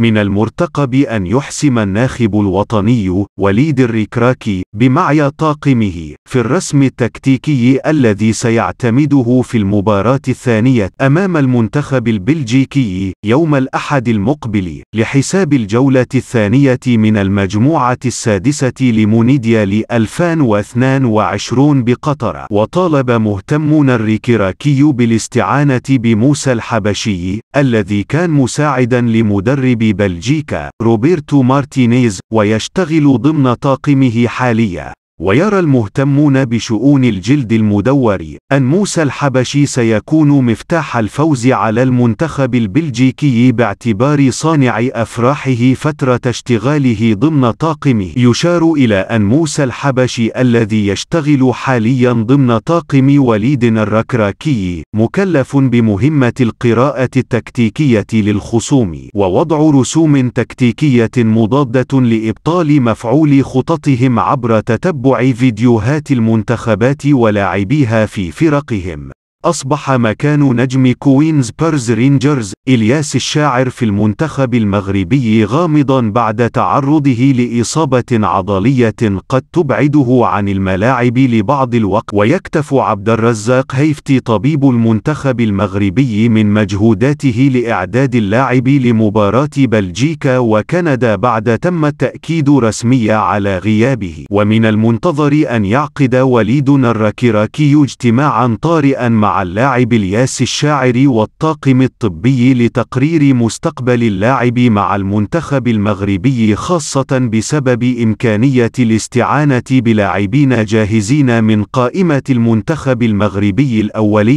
من المرتقب أن يحسم الناخب الوطني وليد الركراكي بمعيا طاقمه في الرسم التكتيكي الذي سيعتمده في المباراة الثانية أمام المنتخب البلجيكي يوم الأحد المقبل لحساب الجولة الثانية من المجموعة السادسة لمونديال 2022 بقطر وطالب مهتمون الركراكي بالاستعانة بموسى الحبشي الذي كان مساعدا لمدرب بلجيكا روبرتو مارتينيز ويشتغل ضمن طاقمه حاليا ويرى المهتمون بشؤون الجلد المدور أن موسى الحبشي سيكون مفتاح الفوز على المنتخب البلجيكي باعتبار صانع أفراحه فترة اشتغاله ضمن طاقمه يشار إلى أن موسى الحبشي الذي يشتغل حاليا ضمن طاقم وليد الركراكي مكلف بمهمة القراءة التكتيكية للخصوم ووضع رسوم تكتيكية مضادة لإبطال مفعول خططهم عبر تتبع فيديوهات المنتخبات ولاعبيها في فرقهم أصبح مكان نجم كوينز بيرز رينجرز إلياس الشاعر في المنتخب المغربي غامضا بعد تعرضه لإصابة عضلية قد تبعده عن الملاعب لبعض الوقت ويكتف عبد الرزاق هيفتي طبيب المنتخب المغربي من مجهوداته لإعداد اللاعب لمباراة بلجيكا وكندا بعد تم التأكيد رسميا على غيابه ومن المنتظر أن يعقد وليد الركراكي اجتماعا طارئا مع مع اللاعب الياس الشاعر والطاقم الطبي لتقرير مستقبل اللاعب مع المنتخب المغربي خاصة بسبب إمكانية الاستعانة بلاعبين جاهزين من قائمة المنتخب المغربي الأولي